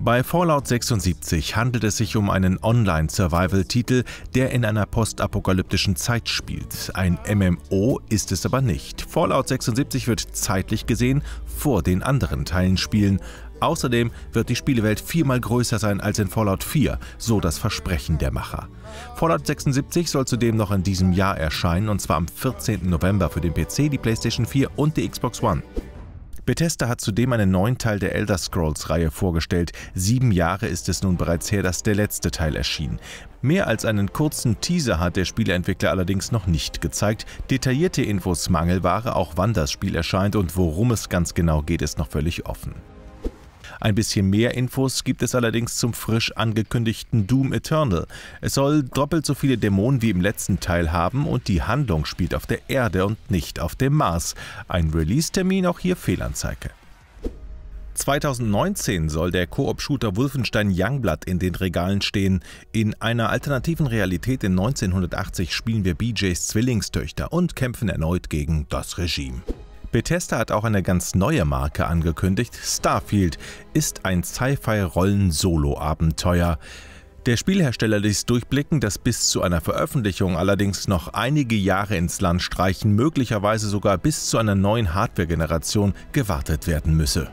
Bei Fallout 76 handelt es sich um einen Online-Survival-Titel, der in einer postapokalyptischen Zeit spielt. Ein MMO ist es aber nicht. Fallout 76 wird zeitlich gesehen vor den anderen Teilen spielen. Außerdem wird die Spielewelt viermal größer sein als in Fallout 4, so das Versprechen der Macher. Fallout 76 soll zudem noch in diesem Jahr erscheinen, und zwar am 14. November für den PC, die PlayStation 4 und die Xbox One. Bethesda hat zudem einen neuen Teil der Elder Scrolls-Reihe vorgestellt. Sieben Jahre ist es nun bereits her, dass der letzte Teil erschien. Mehr als einen kurzen Teaser hat der Spieleentwickler allerdings noch nicht gezeigt. Detaillierte Infos Mangelware, auch wann das Spiel erscheint und worum es ganz genau geht, ist noch völlig offen. Ein bisschen mehr Infos gibt es allerdings zum frisch angekündigten Doom Eternal. Es soll doppelt so viele Dämonen wie im letzten Teil haben und die Handlung spielt auf der Erde und nicht auf dem Mars. Ein Release-Termin auch hier Fehlanzeige. 2019 soll der Koop-Shooter Wolfenstein Youngblood in den Regalen stehen. In einer alternativen Realität in 1980 spielen wir BJs Zwillingstöchter und kämpfen erneut gegen das Regime. Bethesda hat auch eine ganz neue Marke angekündigt. Starfield ist ein Sci-Fi-Rollen-Solo-Abenteuer. Der Spielhersteller ließ durchblicken, dass bis zu einer Veröffentlichung allerdings noch einige Jahre ins Land streichen, möglicherweise sogar bis zu einer neuen Hardware-Generation gewartet werden müsse.